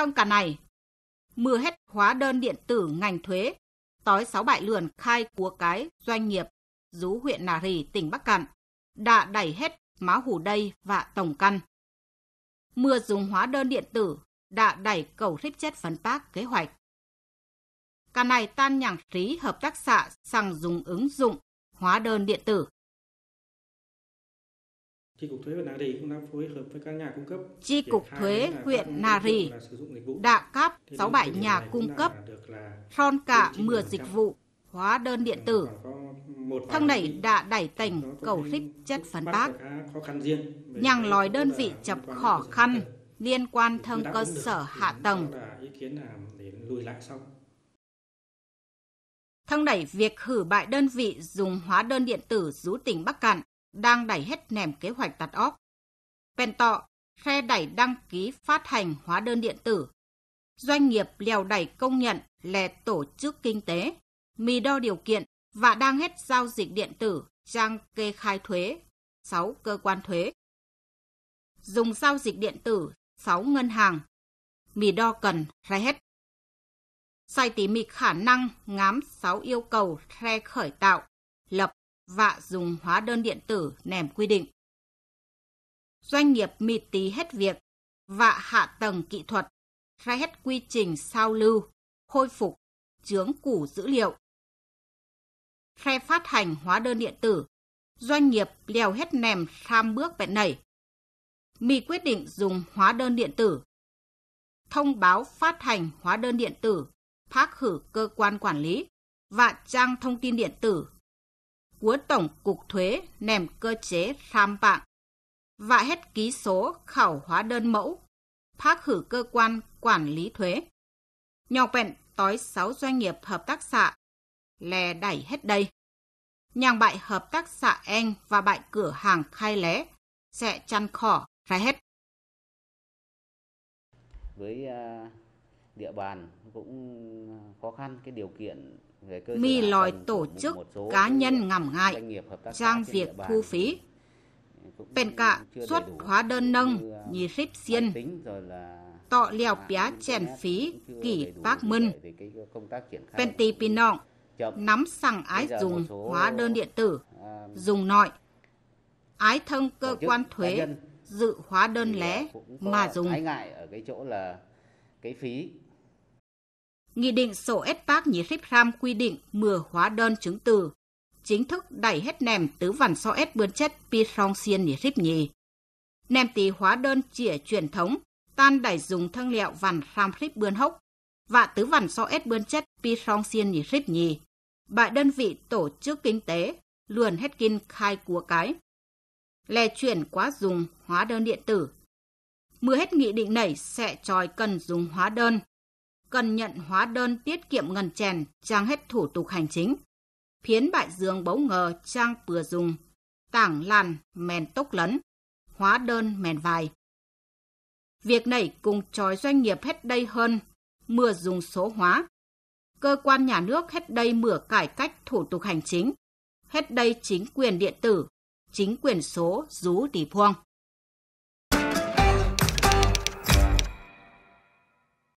Thăng cả này. Mưa hết hóa đơn điện tử ngành thuế. Tói sáu bại lườn khai của cái doanh nghiệp. Rú huyện Nà Rì, tỉnh Bắc Cạn. Đã đẩy hết má hủ đây và tổng căn. Mưa dùng hóa đơn điện tử. Đã đẩy cầu rip chết phấn tác kế hoạch. Cả này tan nhàng trí hợp tác xã sang dùng ứng dụng hóa đơn điện tử Chi cục thuế huyện Nari cũng đã phối hợp với các nhà cung cấp. Chi cục thuế huyện Nari đã cấp 67 nhà cung cấp, son cả 10 dịch vụ, hóa đơn điện tử. Thăng đẩy đã đẩy tỉnh cầu rích chất phấn bác, nhằng lòi đơn vị chập khó khăn liên quan thân cơ sở hạ tầng. Thăng đẩy việc hử bại đơn vị dùng hóa đơn điện tử rú tỉnh Bắc Cạn đang đẩy hết nèm kế hoạch tạt óc. Pento khe đẩy đăng ký phát hành hóa đơn điện tử. Doanh nghiệp lèo đẩy công nhận là tổ chức kinh tế, mì đo điều kiện và đang hết giao dịch điện tử trang kê khai thuế, 6 cơ quan thuế. Dùng giao dịch điện tử 6 ngân hàng, mì đo cần ra hết. Sai tỉ mỉ khả năng ngám 6 yêu cầu re khởi tạo, lập và dùng hóa đơn điện tử nèm quy định. Doanh nghiệp mịt tí hết việc và hạ tầng kỹ thuật ra hết quy trình sao lưu, khôi phục, chướng củ dữ liệu. khai phát hành hóa đơn điện tử, doanh nghiệp leo hết nèm tham bước bẹn nảy. Mì quyết định dùng hóa đơn điện tử. Thông báo phát hành hóa đơn điện tử, phát khử cơ quan quản lý và trang thông tin điện tử của Tổng cục Thuế nèm cơ chế tham vạng và hết ký số khảo hóa đơn mẫu, phát khử cơ quan quản lý thuế. Nhỏ vẹn tối 6 doanh nghiệp hợp tác xã, lè đẩy hết đây. Nhàng bại hợp tác xã En và bại cửa hàng khai lé, sẽ chăn khỏ ra hết. Với à, địa bàn cũng khó khăn cái điều kiện mi lòi tổ chức cá nhân ngầm ngại trang việc thu phí. Bên cả xuất hóa đơn nâng như rít à, xiên, tọ leo pía chèn phí kỷ bác mân. Bên tì pin nọng, nắm sẵn ái dùng hóa đơn điện tử, à, dùng nội, ái thân cơ quan thuế dự hóa đơn à, lẻ mà dùng. ngại ở cái chỗ là cái phí Nghị định sổ SPAC nhí Rip Ram quy định mưa hóa đơn chứng từ, chính thức đẩy hết nèm tứ vằn so S bươn chất pi song xiên nhí Rip nhì. Nèm tí hóa đơn chỉa truyền thống, tan đẩy dùng thân liệu vằn ram Rip bươn hốc, và tứ vằn so S bươn chất pi song xiên nhí Rip nhì. Bại đơn vị tổ chức kinh tế, luồn hết kinh khai của cái. Lè chuyển quá dùng hóa đơn điện tử. Mưa hết nghị định nảy sẽ tròi cần dùng hóa đơn cần nhận hóa đơn tiết kiệm ngân chèn trang hết thủ tục hành chính. Phiến bại dương bỗng ngờ trang vừa dùng, tảng làn mèn tốc lấn, hóa đơn mèn vài. Việc này cùng trói doanh nghiệp hết đây hơn, mưa dùng số hóa. Cơ quan nhà nước hết đây mửa cải cách thủ tục hành chính, hết đây chính quyền điện tử, chính quyền số rú tỷ phuong.